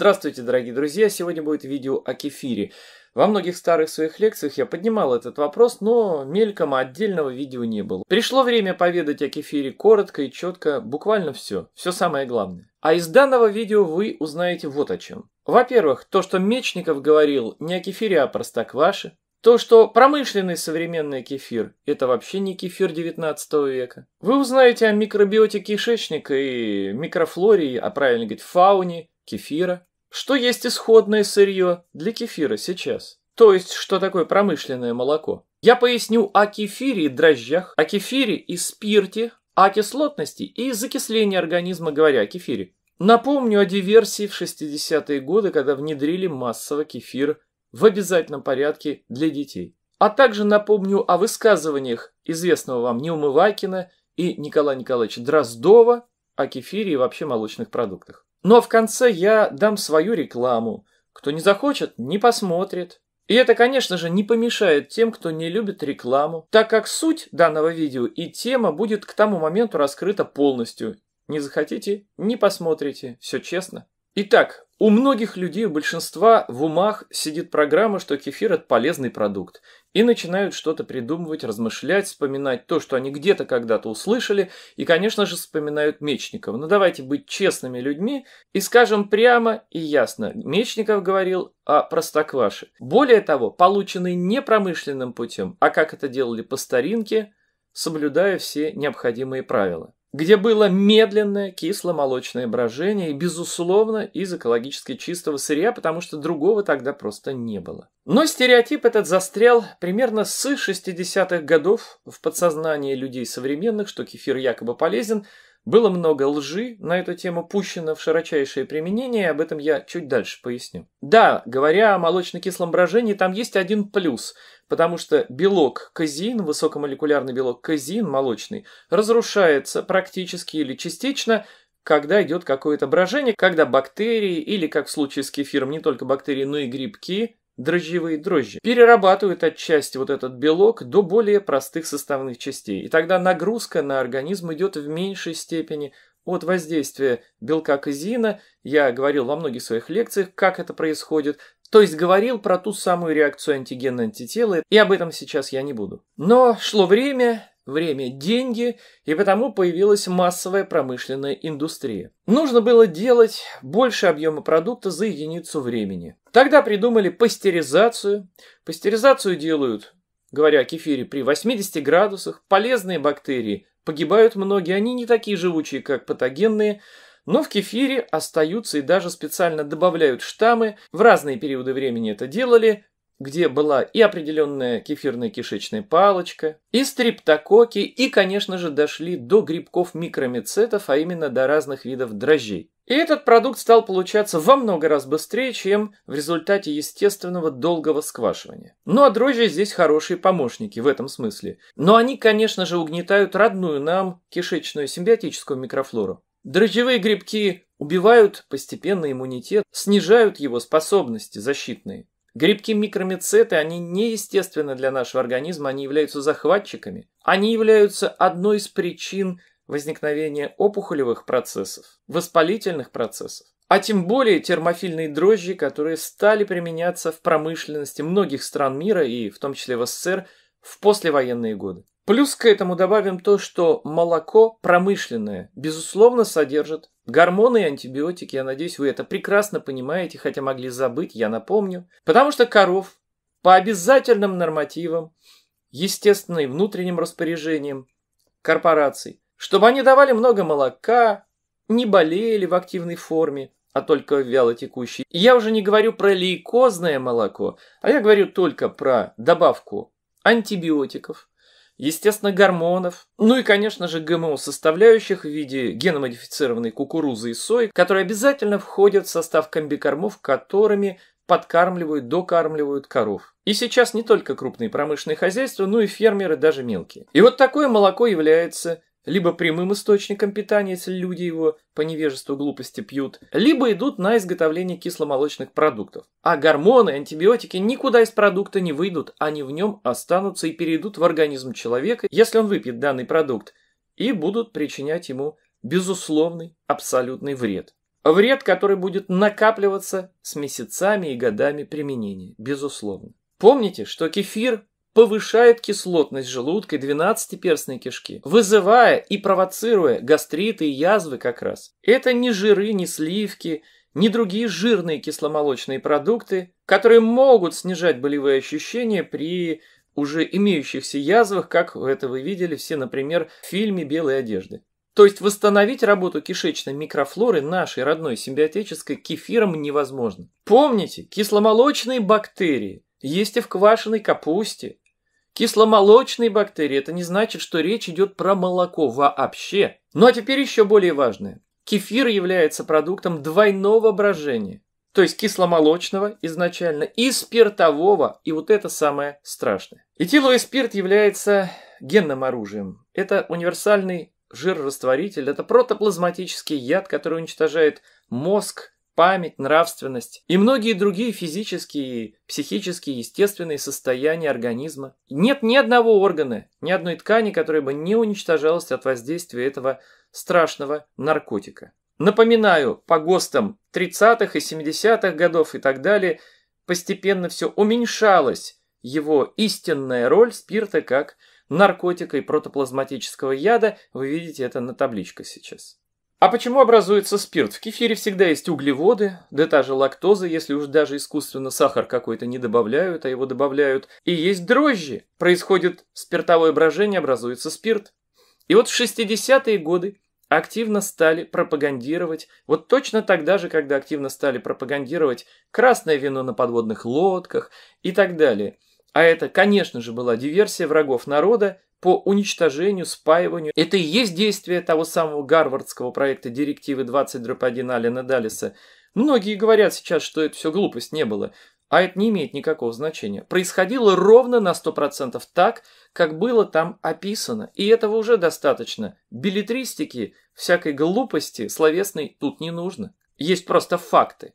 Здравствуйте, дорогие друзья! Сегодня будет видео о кефире. Во многих старых своих лекциях я поднимал этот вопрос, но мельком отдельного видео не было. Пришло время поведать о кефире коротко и четко, буквально все, все самое главное. А из данного видео вы узнаете вот о чем. Во-первых, то, что Мечников говорил не о кефире, а о простокваше. То, что промышленный современный кефир – это вообще не кефир 19 века. Вы узнаете о микробиоте кишечника и микрофлоре, а правильно говорить, фауне кефира. Что есть исходное сырье для кефира сейчас? То есть, что такое промышленное молоко? Я поясню о кефире и дрожжах, о кефире и спирте, о кислотности и закислении организма, говоря о кефире. Напомню о диверсии в 60-е годы, когда внедрили массово кефир в обязательном порядке для детей. А также напомню о высказываниях известного вам Неумывакина и Николая Николаевича Дроздова о кефире и вообще молочных продуктах. Но в конце я дам свою рекламу. Кто не захочет, не посмотрит. И это, конечно же, не помешает тем, кто не любит рекламу, так как суть данного видео и тема будет к тому моменту раскрыта полностью. Не захотите, не посмотрите, все честно. Итак, у многих людей, у большинства в умах сидит программа, что кефир – это полезный продукт и начинают что-то придумывать, размышлять, вспоминать то, что они где-то когда-то услышали, и, конечно же, вспоминают Мечников. Но ну, давайте быть честными людьми и скажем прямо и ясно, Мечников говорил о простокваше. Более того, полученный не промышленным путем, а как это делали по старинке, соблюдая все необходимые правила где было медленное кисломолочное брожение и, безусловно, из экологически чистого сырья, потому что другого тогда просто не было. Но стереотип этот застрял примерно с 60-х годов в подсознании людей современных, что кефир якобы полезен – было много лжи на эту тему пущено в широчайшее применение, об этом я чуть дальше поясню. Да, говоря о молочно-кислом брожении, там есть один плюс, потому что белок казин, высокомолекулярный белок казин молочный, разрушается практически или частично когда идет какое-то брожение, когда бактерии или, как в случае с кефиром, не только бактерии, но и грибки дрожжевые дрожжи, перерабатывают отчасти вот этот белок до более простых составных частей. И тогда нагрузка на организм идет в меньшей степени от воздействия белка казина. Я говорил во многих своих лекциях, как это происходит. То есть говорил про ту самую реакцию антигена антитела, и об этом сейчас я не буду. Но шло время, время – деньги, и потому появилась массовая промышленная индустрия. Нужно было делать больше объема продукта за единицу времени. Тогда придумали пастеризацию. Пастеризацию делают, говоря о кефире, при 80 градусах. Полезные бактерии погибают многие, они не такие живучие, как патогенные, но в кефире остаются и даже специально добавляют штаммы, в разные периоды времени это делали, где была и определенная кефирная кишечная палочка, и стриптококи, и, конечно же, дошли до грибков микромицетов, а именно до разных видов дрожжей. И этот продукт стал получаться во много раз быстрее, чем в результате естественного долгого сквашивания. Ну а дрожжи здесь хорошие помощники в этом смысле. Но они, конечно же, угнетают родную нам кишечную симбиотическую микрофлору. Дрожжевые грибки убивают постепенно иммунитет, снижают его способности защитные. Грибки-микромицеты, они неестественны для нашего организма, они являются захватчиками. Они являются одной из причин возникновения опухолевых процессов, воспалительных процессов, а тем более термофильные дрожжи, которые стали применяться в промышленности многих стран мира и в том числе в СССР в послевоенные годы. Плюс к этому добавим то, что молоко промышленное, безусловно, содержит гормоны и антибиотики. Я надеюсь, вы это прекрасно понимаете, хотя могли забыть, я напомню. Потому что коров по обязательным нормативам, естественно, и внутренним распоряжениям корпораций, чтобы они давали много молока, не болели в активной форме, а только вялотекущей. И я уже не говорю про лейкозное молоко, а я говорю только про добавку антибиотиков, естественно, гормонов, ну и, конечно же, ГМО-составляющих в виде геномодифицированной кукурузы и сои, которые обязательно входят в состав комбикормов, которыми подкармливают, докармливают коров. И сейчас не только крупные промышленные хозяйства, но и фермеры, даже мелкие. И вот такое молоко является либо прямым источником питания, если люди его по невежеству глупости пьют, либо идут на изготовление кисломолочных продуктов. А гормоны, антибиотики никуда из продукта не выйдут, они в нем останутся и перейдут в организм человека, если он выпьет данный продукт, и будут причинять ему безусловный, абсолютный вред. Вред, который будет накапливаться с месяцами и годами применения, безусловно. Помните, что кефир повышает кислотность желудка и двенадцатиперстной кишки, вызывая и провоцируя гастриты и язвы как раз. Это не жиры, не сливки, не другие жирные кисломолочные продукты, которые могут снижать болевые ощущения при уже имеющихся язвах, как это вы видели все, например, в фильме «Белые одежды». То есть восстановить работу кишечной микрофлоры нашей родной симбиотической кефиром невозможно. Помните, кисломолочные бактерии есть и в квашеной капусте, Кисломолочные бактерии – это не значит, что речь идет про молоко вообще. Ну а теперь еще более важное. Кефир является продуктом двойного брожения. То есть кисломолочного изначально и спиртового, и вот это самое страшное. Этиловый спирт является генным оружием. Это универсальный жирорастворитель, это протоплазматический яд, который уничтожает мозг, память, нравственность и многие другие физические, психические, естественные состояния организма. Нет ни одного органа, ни одной ткани, которая бы не уничтожалась от воздействия этого страшного наркотика. Напоминаю, по ГОСТам 30-х и 70-х годов и так далее, постепенно все уменьшалось его истинная роль спирта как наркотика и протоплазматического яда. Вы видите это на табличках сейчас. А почему образуется спирт? В кефире всегда есть углеводы, да та же лактоза, если уж даже искусственно сахар какой-то не добавляют, а его добавляют. И есть дрожжи. Происходит спиртовое брожение, образуется спирт. И вот в 60-е годы активно стали пропагандировать, вот точно тогда же, когда активно стали пропагандировать красное вино на подводных лодках и так далее. А это, конечно же, была диверсия врагов народа, по уничтожению, спаиванию. Это и есть действие того самого гарвардского проекта директивы 20-1 Алина Далиса. Многие говорят сейчас, что это все глупость не было, а это не имеет никакого значения. Происходило ровно на 100% так, как было там описано, и этого уже достаточно. Билетристики, всякой глупости словесной тут не нужно. Есть просто факты.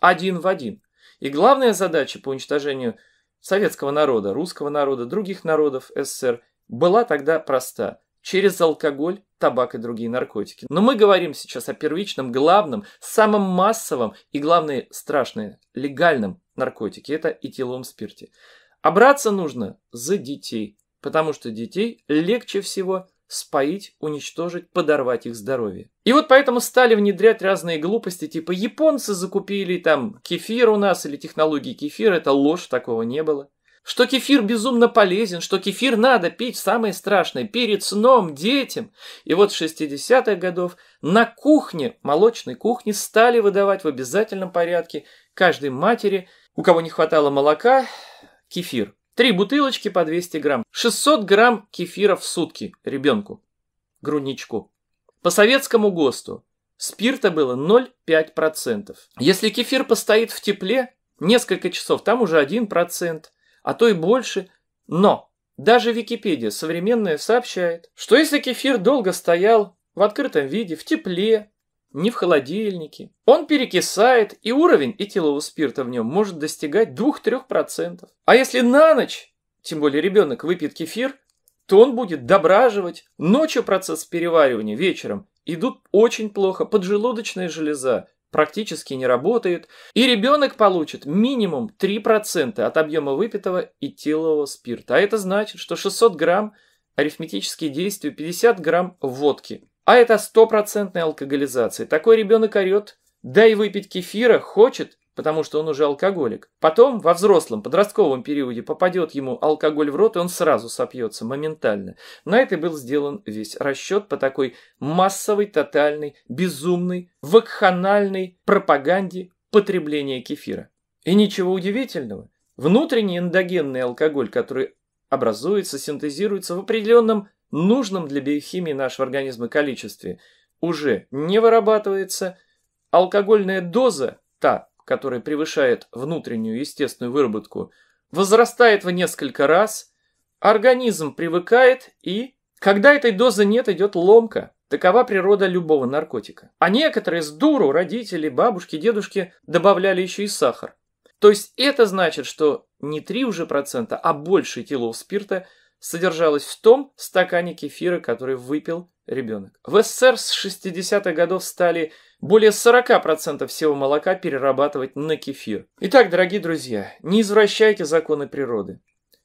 Один в один. И главная задача по уничтожению советского народа, русского народа, других народов СССР – была тогда проста – через алкоголь, табак и другие наркотики. Но мы говорим сейчас о первичном, главном, самом массовом и, главное, страшное, легальном наркотике – это этиловом спирте. А нужно за детей, потому что детей легче всего споить, уничтожить, подорвать их здоровье. И вот поэтому стали внедрять разные глупости, типа японцы закупили там кефир у нас или технологии кефира, это ложь, такого не было что кефир безумно полезен, что кефир надо пить, самое страшное, перед сном, детям. И вот в 60-х годов на кухне, молочной кухне, стали выдавать в обязательном порядке каждой матери, у кого не хватало молока, кефир. Три бутылочки по 200 грамм. 600 грамм кефира в сутки ребенку, грудничку. По советскому ГОСТу спирта было 0,5%. Если кефир постоит в тепле несколько часов, там уже 1% а то и больше. Но даже Википедия современная сообщает, что если кефир долго стоял в открытом виде, в тепле, не в холодильнике, он перекисает, и уровень этилового спирта в нем может достигать 2-3%. А если на ночь, тем более ребенок выпьет кефир, то он будет дображивать. Ночью процесс переваривания, вечером идут очень плохо, поджелудочная железа, практически не работает, и ребенок получит минимум 3% от объема выпитого этилового спирта. А это значит, что 600 грамм арифметические действия, 50 грамм водки. А это стопроцентная алкоголизация. Такой ребенок орет, дай и выпить кефира хочет потому что он уже алкоголик. Потом, во взрослом, подростковом периоде попадет ему алкоголь в рот, и он сразу сопьется, моментально. На это был сделан весь расчет по такой массовой, тотальной, безумной, вакханальной пропаганде потребления кефира. И ничего удивительного, внутренний эндогенный алкоголь, который образуется, синтезируется в определенном нужном для биохимии нашего организма количестве, уже не вырабатывается, алкогольная доза, та, который превышает внутреннюю естественную выработку, возрастает в несколько раз, организм привыкает и... Когда этой дозы нет, идет ломка. Такова природа любого наркотика. А некоторые с дуру родители, бабушки, дедушки добавляли еще и сахар. То есть это значит, что не 3 уже процента, а больше этилов спирта содержалось в том стакане кефира, который выпил ребенок. В СССР с 60-х годов стали более 40% всего молока перерабатывать на кефир. Итак, дорогие друзья, не извращайте законы природы.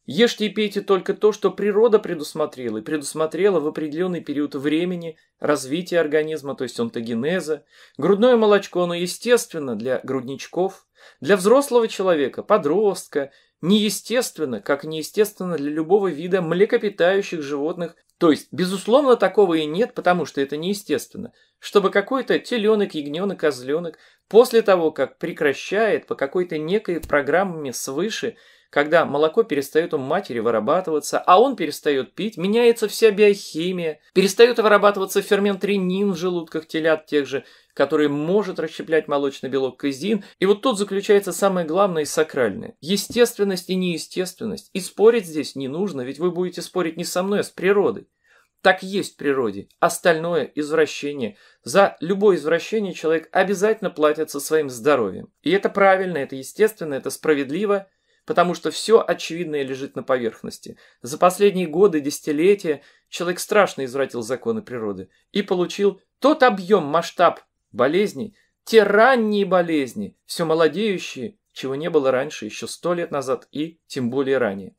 Ешьте и пейте только то, что природа предусмотрела, и предусмотрела в определенный период времени развития организма, то есть онтогенеза. Грудное молочко, оно естественно для грудничков, для взрослого человека, подростка неестественно, как неестественно для любого вида млекопитающих животных. То есть, безусловно, такого и нет, потому что это неестественно. Чтобы какой-то теленок, ягненок, козленок после того, как прекращает по какой-то некой программе свыше – когда молоко перестает у матери вырабатываться, а он перестает пить, меняется вся биохимия, перестает вырабатываться фермент ренин в желудках телят тех же, который может расщеплять молочный белок казин. И вот тут заключается самое главное и сакральное. Естественность и неестественность. И спорить здесь не нужно, ведь вы будете спорить не со мной, а с природой. Так есть в природе. Остальное – извращение. За любое извращение человек обязательно платит со своим здоровьем. И это правильно, это естественно, это справедливо – потому что все очевидное лежит на поверхности. За последние годы, десятилетия человек страшно извратил законы природы и получил тот объем, масштаб болезней, те ранние болезни, все молодеющие, чего не было раньше, еще сто лет назад и тем более ранее.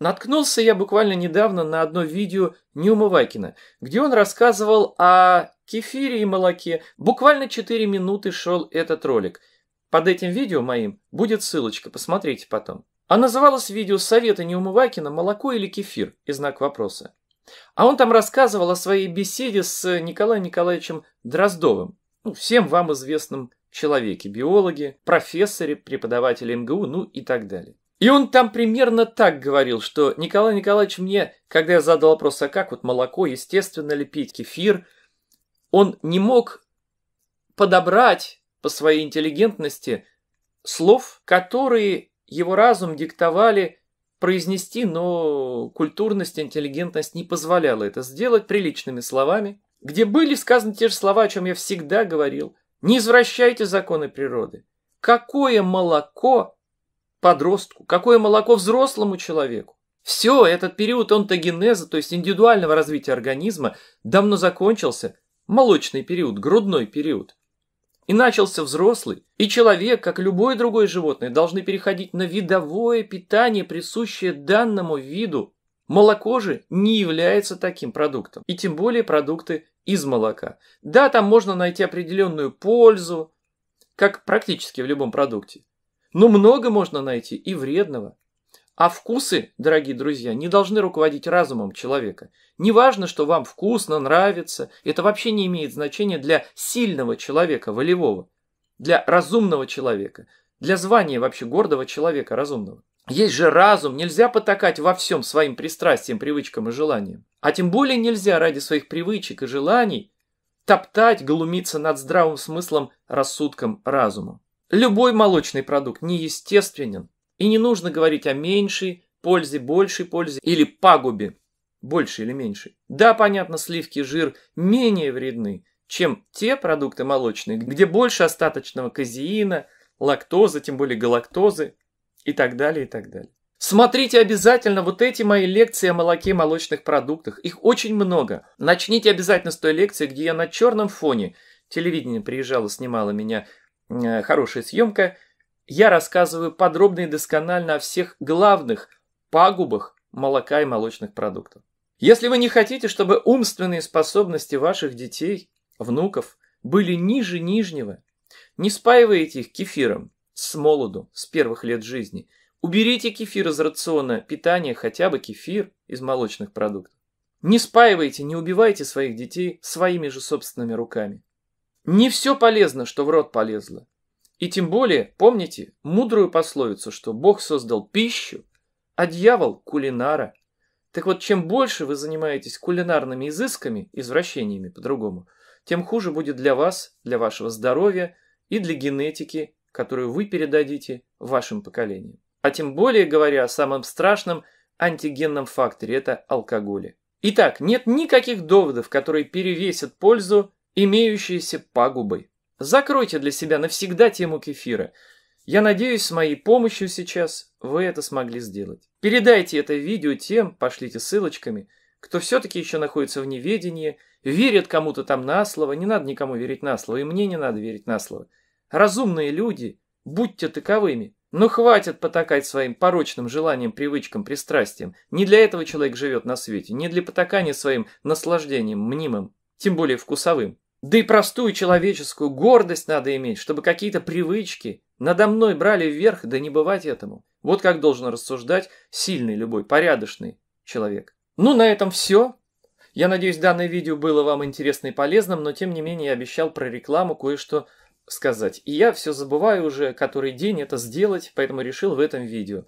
Наткнулся я буквально недавно на одно видео Нюма Вакина, где он рассказывал о кефире и молоке. Буквально 4 минуты шел этот ролик – под этим видео моим будет ссылочка, посмотрите потом. А называлось видео «Советы Неумывакина. Молоко или кефир?» и знак вопроса. А он там рассказывал о своей беседе с Николаем Николаевичем Дроздовым, ну, всем вам известным человеке, биологе, профессоре, преподавателе МГУ, ну и так далее. И он там примерно так говорил, что Николай Николаевич мне, когда я задал вопрос, а как вот молоко, естественно ли пить, кефир, он не мог подобрать по своей интеллигентности слов, которые его разум диктовали произнести, но культурность, интеллигентность не позволяла это сделать приличными словами, где были сказаны те же слова, о чем я всегда говорил. Не извращайте законы природы. Какое молоко подростку, какое молоко взрослому человеку. Все, этот период онтогенеза, то есть индивидуального развития организма, давно закончился. Молочный период, грудной период. И начался взрослый, и человек, как любое другое животное, должны переходить на видовое питание, присущее данному виду. Молоко же не является таким продуктом, и тем более продукты из молока. Да, там можно найти определенную пользу, как практически в любом продукте. Но много можно найти и вредного. А вкусы, дорогие друзья, не должны руководить разумом человека. Не важно, что вам вкусно, нравится, это вообще не имеет значения для сильного человека, волевого, для разумного человека, для звания вообще гордого человека, разумного. Есть же разум, нельзя потакать во всем своим пристрастиям, привычкам и желаниям. А тем более нельзя ради своих привычек и желаний топтать, глумиться над здравым смыслом, рассудком, разумом. Любой молочный продукт неестественен, и не нужно говорить о меньшей пользе, большей пользе или пагубе, больше или меньше. Да, понятно, сливки и жир менее вредны, чем те продукты молочные, где больше остаточного казеина, лактозы, тем более галактозы и так далее, и так далее. Смотрите обязательно вот эти мои лекции о молоке и молочных продуктах. Их очень много. Начните обязательно с той лекции, где я на черном фоне. Телевидение приезжало, снимало меня э, хорошая съемка – я рассказываю подробно и досконально о всех главных пагубах молока и молочных продуктов. Если вы не хотите, чтобы умственные способности ваших детей, внуков были ниже нижнего, не спаивайте их кефиром с молоду, с первых лет жизни. Уберите кефир из рациона питания, хотя бы кефир из молочных продуктов. Не спаивайте, не убивайте своих детей своими же собственными руками. Не все полезно, что в рот полезло. И тем более, помните мудрую пословицу, что Бог создал пищу, а дьявол – кулинара. Так вот, чем больше вы занимаетесь кулинарными изысками, извращениями по-другому, тем хуже будет для вас, для вашего здоровья и для генетики, которую вы передадите вашим поколениям. А тем более, говоря о самом страшном антигенном факторе – это алкоголе. Итак, нет никаких доводов, которые перевесят пользу имеющиеся пагубой. Закройте для себя навсегда тему кефира. Я надеюсь, с моей помощью сейчас вы это смогли сделать. Передайте это видео тем, пошлите ссылочками, кто все-таки еще находится в неведении, верит кому-то там на слово, не надо никому верить на слово, и мне не надо верить на слово. Разумные люди, будьте таковыми. Но хватит потакать своим порочным желаниям, привычкам, пристрастиям. Не для этого человек живет на свете, не для потакания своим наслаждением мнимым, тем более вкусовым. Да и простую человеческую гордость надо иметь, чтобы какие-то привычки надо мной брали вверх, да не бывать этому. Вот как должен рассуждать сильный любой, порядочный человек. Ну, на этом все. Я надеюсь, данное видео было вам интересно и полезным, но тем не менее я обещал про рекламу кое-что сказать. И я все забываю уже, который день это сделать, поэтому решил в этом видео.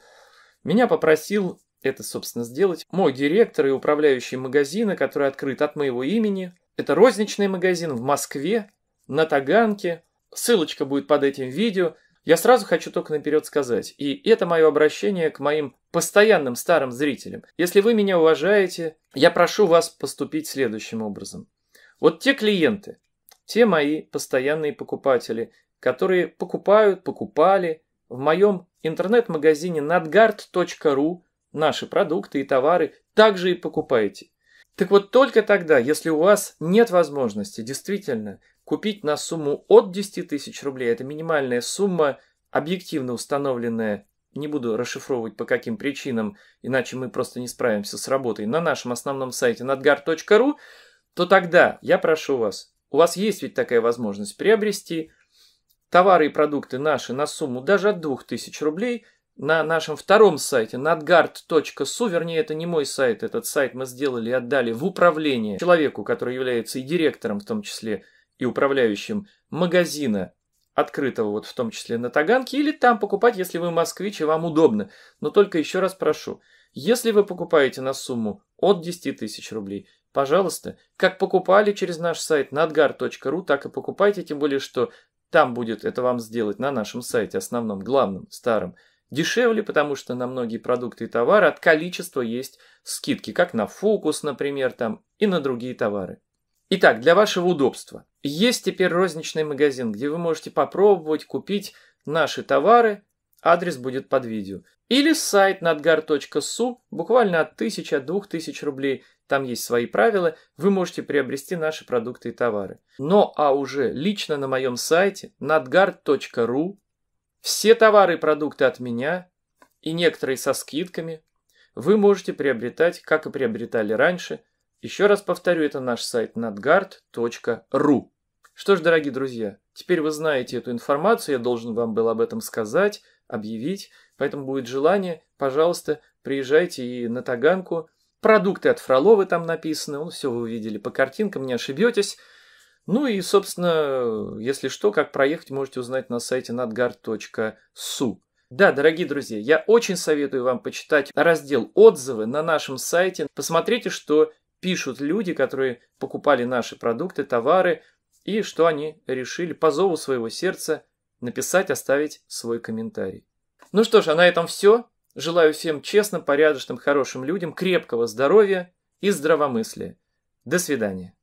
Меня попросил это, собственно, сделать мой директор и управляющий магазина, который открыт от моего имени, это розничный магазин в Москве, на Таганке. Ссылочка будет под этим видео. Я сразу хочу только наперед сказать, и это мое обращение к моим постоянным старым зрителям. Если вы меня уважаете, я прошу вас поступить следующим образом. Вот те клиенты, те мои постоянные покупатели, которые покупают, покупали в моем интернет-магазине nadgard.ru наши продукты и товары, также и покупайте. Так вот только тогда, если у вас нет возможности действительно купить на сумму от 10 тысяч рублей, это минимальная сумма, объективно установленная, не буду расшифровывать по каким причинам, иначе мы просто не справимся с работой, на нашем основном сайте надгар.ру, то тогда я прошу вас, у вас есть ведь такая возможность приобрести товары и продукты наши на сумму даже от 2000 рублей – на нашем втором сайте nadgard.su, вернее, это не мой сайт, этот сайт мы сделали и отдали в управление человеку, который является и директором, в том числе и управляющим магазина открытого, вот в том числе на Таганке, или там покупать, если вы москвич и вам удобно. Но только еще раз прошу, если вы покупаете на сумму от 10 тысяч рублей, пожалуйста, как покупали через наш сайт надгар.ру так и покупайте, тем более, что там будет это вам сделать на нашем сайте основном, главном, старом – дешевле, потому что на многие продукты и товары от количества есть скидки, как на фокус, например, там, и на другие товары. Итак, для вашего удобства. Есть теперь розничный магазин, где вы можете попробовать купить наши товары, адрес будет под видео. Или сайт надгар.су, буквально от 1000 от 2000 рублей, там есть свои правила, вы можете приобрести наши продукты и товары. Но а уже лично на моем сайте надгар.ру все товары и продукты от меня и некоторые со скидками вы можете приобретать, как и приобретали раньше. Еще раз повторю, это наш сайт nadgard.ru. Что ж, дорогие друзья, теперь вы знаете эту информацию, я должен вам был об этом сказать, объявить, поэтому будет желание, пожалуйста, приезжайте и на Таганку. Продукты от Фроловы там написаны, ну, все вы увидели по картинкам, не ошибетесь. Ну и, собственно, если что, как проехать, можете узнать на сайте надгар.су. Да, дорогие друзья, я очень советую вам почитать раздел «Отзывы» на нашем сайте. Посмотрите, что пишут люди, которые покупали наши продукты, товары, и что они решили по зову своего сердца написать, оставить свой комментарий. Ну что ж, а на этом все. Желаю всем честным, порядочным, хорошим людям крепкого здоровья и здравомыслия. До свидания.